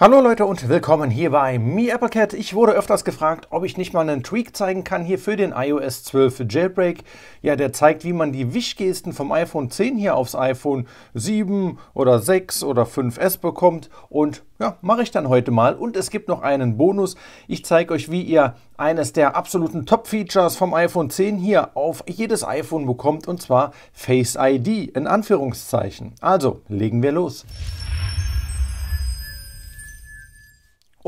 Hallo Leute und willkommen hier bei MeAppleCat. Ich wurde öfters gefragt, ob ich nicht mal einen Tweak zeigen kann hier für den iOS 12 Jailbreak. Ja, der zeigt, wie man die Wischgesten vom iPhone 10 hier aufs iPhone 7 oder 6 oder 5S bekommt und ja, mache ich dann heute mal. Und es gibt noch einen Bonus. Ich zeige euch, wie ihr eines der absoluten Top-Features vom iPhone 10 hier auf jedes iPhone bekommt und zwar Face ID in Anführungszeichen. Also, legen wir los.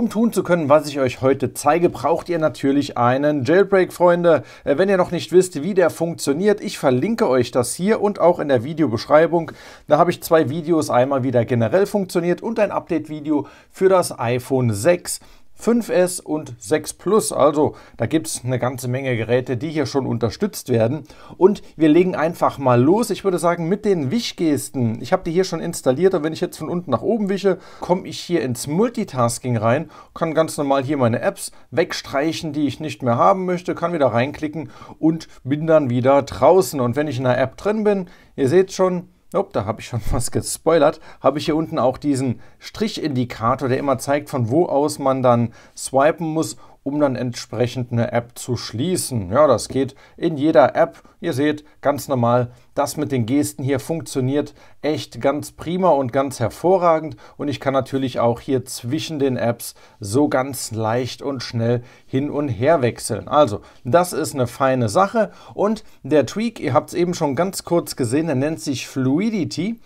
Um tun zu können, was ich euch heute zeige, braucht ihr natürlich einen Jailbreak, Freunde. Äh, wenn ihr noch nicht wisst, wie der funktioniert, ich verlinke euch das hier und auch in der Videobeschreibung. Da habe ich zwei Videos, einmal wie der generell funktioniert und ein Update-Video für das iPhone 6 5S und 6 Plus. Also da gibt es eine ganze Menge Geräte, die hier schon unterstützt werden. Und wir legen einfach mal los. Ich würde sagen, mit den Wischgesten. Ich habe die hier schon installiert und wenn ich jetzt von unten nach oben wische, komme ich hier ins Multitasking rein, kann ganz normal hier meine Apps wegstreichen, die ich nicht mehr haben möchte, kann wieder reinklicken und bin dann wieder draußen. Und wenn ich in einer App drin bin, ihr seht schon, Oh, da habe ich schon was gespoilert. Habe ich hier unten auch diesen Strichindikator, der immer zeigt, von wo aus man dann swipen muss um dann entsprechend eine App zu schließen. Ja, das geht in jeder App. Ihr seht ganz normal, das mit den Gesten hier funktioniert echt ganz prima und ganz hervorragend. Und ich kann natürlich auch hier zwischen den Apps so ganz leicht und schnell hin und her wechseln. Also, das ist eine feine Sache. Und der Tweak, ihr habt es eben schon ganz kurz gesehen, er nennt sich Fluidity.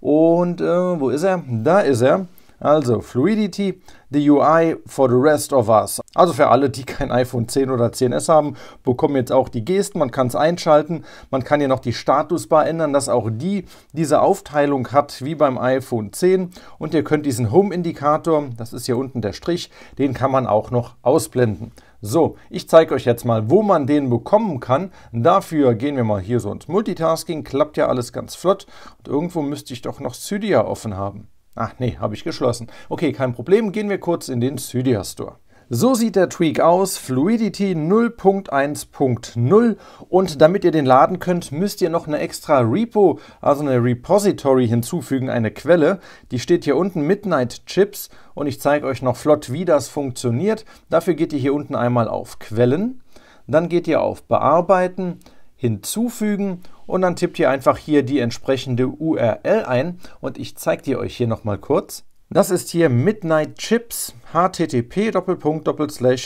Und äh, wo ist er? Da ist er. Also Fluidity, the UI for the rest of us. Also für alle, die kein iPhone 10 oder 10S haben, bekommen jetzt auch die Gesten. Man kann es einschalten. Man kann hier noch die Statusbar ändern, dass auch die diese Aufteilung hat wie beim iPhone 10. Und ihr könnt diesen Home-Indikator, das ist hier unten der Strich, den kann man auch noch ausblenden. So, ich zeige euch jetzt mal, wo man den bekommen kann. Dafür gehen wir mal hier so ins Multitasking. Klappt ja alles ganz flott. Und irgendwo müsste ich doch noch Cydia offen haben. Ach nee, habe ich geschlossen. Okay, kein Problem, gehen wir kurz in den Cydia Store. So sieht der Tweak aus, Fluidity 0.1.0 und damit ihr den laden könnt, müsst ihr noch eine extra Repo, also eine Repository hinzufügen, eine Quelle. Die steht hier unten, Midnight Chips und ich zeige euch noch flott, wie das funktioniert. Dafür geht ihr hier unten einmal auf Quellen, dann geht ihr auf Bearbeiten, Hinzufügen und dann tippt ihr einfach hier die entsprechende URL ein und ich zeige dir euch hier nochmal kurz. Das ist hier Midnight Chips, http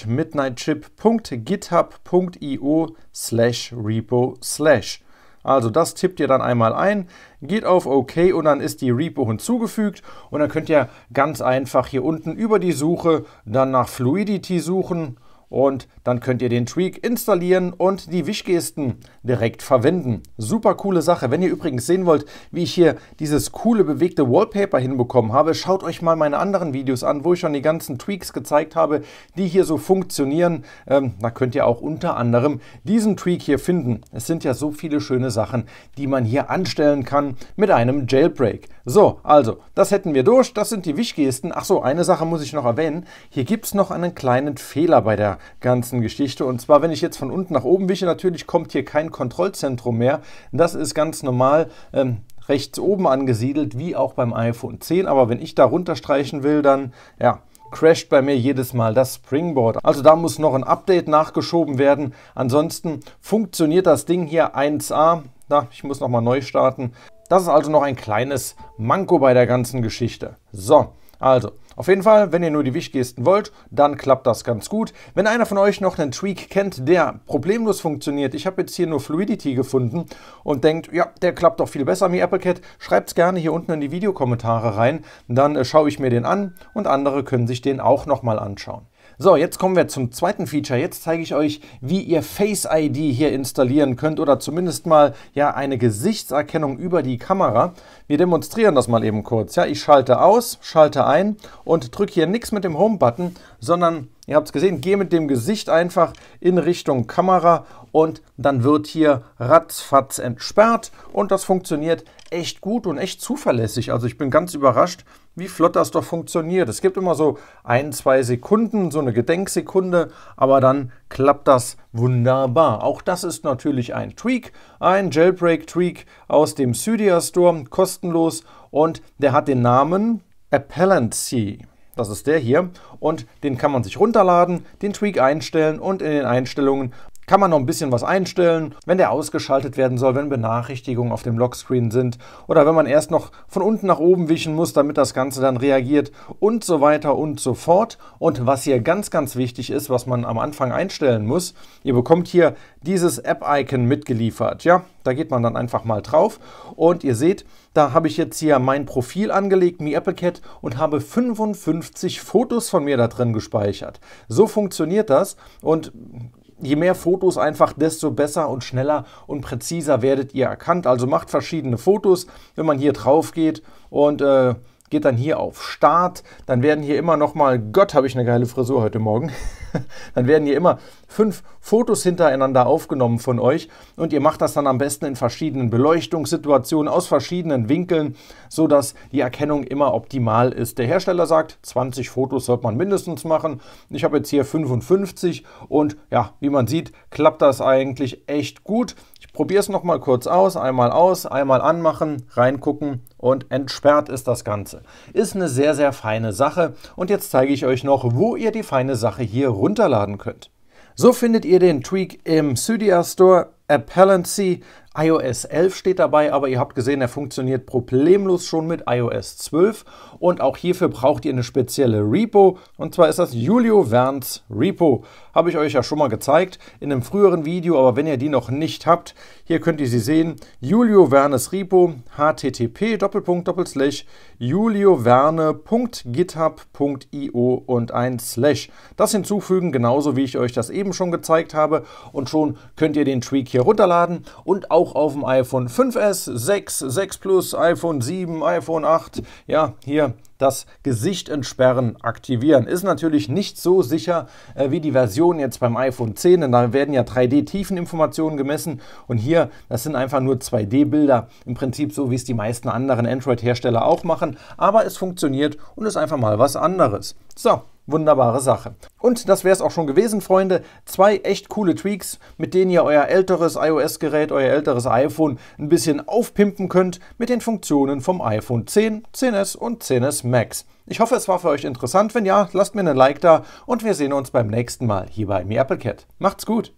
midnightchip.github.io slash repo slash. Also das tippt ihr dann einmal ein, geht auf OK und dann ist die Repo hinzugefügt und dann könnt ihr ganz einfach hier unten über die Suche dann nach Fluidity suchen und dann könnt ihr den Tweak installieren und die Wischgesten direkt verwenden. Super coole Sache. Wenn ihr übrigens sehen wollt, wie ich hier dieses coole bewegte Wallpaper hinbekommen habe, schaut euch mal meine anderen Videos an, wo ich schon die ganzen Tweaks gezeigt habe, die hier so funktionieren. Ähm, da könnt ihr auch unter anderem diesen Tweak hier finden. Es sind ja so viele schöne Sachen, die man hier anstellen kann mit einem Jailbreak. So, also, das hätten wir durch. Das sind die Wischgesten. Ach so, eine Sache muss ich noch erwähnen. Hier gibt es noch einen kleinen Fehler bei der ganzen Geschichte. Und zwar, wenn ich jetzt von unten nach oben wische, natürlich kommt hier kein Kontrollzentrum mehr. Das ist ganz normal. Ähm, rechts oben angesiedelt, wie auch beim iPhone 10. Aber wenn ich da runterstreichen will, dann, ja, crasht bei mir jedes Mal das Springboard. Also da muss noch ein Update nachgeschoben werden. Ansonsten funktioniert das Ding hier 1A. Na, ich muss noch mal neu starten. Das ist also noch ein kleines Manko bei der ganzen Geschichte. So, also auf jeden Fall, wenn ihr nur die Wischgesten wollt, dann klappt das ganz gut. Wenn einer von euch noch einen Tweak kennt, der problemlos funktioniert, ich habe jetzt hier nur Fluidity gefunden und denkt, ja, der klappt doch viel besser mit AppleCat, schreibt es gerne hier unten in die Videokommentare rein, dann äh, schaue ich mir den an und andere können sich den auch nochmal anschauen. So, jetzt kommen wir zum zweiten Feature. Jetzt zeige ich euch, wie ihr Face ID hier installieren könnt oder zumindest mal ja eine Gesichtserkennung über die Kamera. Wir demonstrieren das mal eben kurz. Ja, ich schalte aus, schalte ein und drücke hier nichts mit dem Home-Button, sondern Ihr habt es gesehen, gehe mit dem Gesicht einfach in Richtung Kamera und dann wird hier ratzfatz entsperrt und das funktioniert echt gut und echt zuverlässig. Also ich bin ganz überrascht, wie flott das doch funktioniert. Es gibt immer so ein, zwei Sekunden, so eine Gedenksekunde, aber dann klappt das wunderbar. Auch das ist natürlich ein Tweak, ein Jailbreak-Tweak aus dem Cydia Store, kostenlos und der hat den Namen Appellancy. Das ist der hier und den kann man sich runterladen, den Tweak einstellen und in den Einstellungen kann man noch ein bisschen was einstellen, wenn der ausgeschaltet werden soll, wenn Benachrichtigungen auf dem Lockscreen sind oder wenn man erst noch von unten nach oben wischen muss, damit das Ganze dann reagiert und so weiter und so fort. Und was hier ganz, ganz wichtig ist, was man am Anfang einstellen muss, ihr bekommt hier dieses App-Icon mitgeliefert. Ja, da geht man dann einfach mal drauf und ihr seht, da habe ich jetzt hier mein Profil angelegt, MiAppleCat, und habe 55 Fotos von mir da drin gespeichert. So funktioniert das und Je mehr Fotos einfach, desto besser und schneller und präziser werdet ihr erkannt. Also macht verschiedene Fotos, wenn man hier drauf geht und äh, geht dann hier auf Start, dann werden hier immer nochmal, Gott, habe ich eine geile Frisur heute Morgen, dann werden hier immer fünf Fotos hintereinander aufgenommen von euch und ihr macht das dann am besten in verschiedenen Beleuchtungssituationen aus verschiedenen Winkeln, sodass die Erkennung immer optimal ist. Der Hersteller sagt, 20 Fotos sollte man mindestens machen. Ich habe jetzt hier 55 und ja, wie man sieht, klappt das eigentlich echt gut. Probier es nochmal kurz aus, einmal aus, einmal anmachen, reingucken und entsperrt ist das Ganze. Ist eine sehr, sehr feine Sache und jetzt zeige ich euch noch, wo ihr die feine Sache hier runterladen könnt. So findet ihr den Tweak im Cydia Store, Appellancy, iOS 11 steht dabei, aber ihr habt gesehen, er funktioniert problemlos schon mit iOS 12 und auch hierfür braucht ihr eine spezielle Repo und zwar ist das Julio Verns Repo. Habe ich euch ja schon mal gezeigt in einem früheren Video, aber wenn ihr die noch nicht habt, hier könnt ihr sie sehen. Julio Vernes Repo http julioverne.github.io und ein Slash. Das hinzufügen, genauso wie ich euch das eben schon gezeigt habe und schon könnt ihr den Tweak hier runterladen und auch auch auf dem iPhone 5S, 6, 6 Plus, iPhone 7, iPhone 8. Ja, hier das Gesicht entsperren aktivieren. Ist natürlich nicht so sicher äh, wie die Version jetzt beim iPhone 10, denn da werden ja 3D-Tiefeninformationen gemessen und hier, das sind einfach nur 2D-Bilder, im Prinzip so wie es die meisten anderen Android-Hersteller auch machen, aber es funktioniert und ist einfach mal was anderes. So, Wunderbare Sache. Und das wäre es auch schon gewesen, Freunde. Zwei echt coole Tweaks, mit denen ihr euer älteres iOS-Gerät, euer älteres iPhone ein bisschen aufpimpen könnt mit den Funktionen vom iPhone 10, 10s und 10s Max. Ich hoffe, es war für euch interessant. Wenn ja, lasst mir ein Like da und wir sehen uns beim nächsten Mal hier bei mir Applecat. Macht's gut!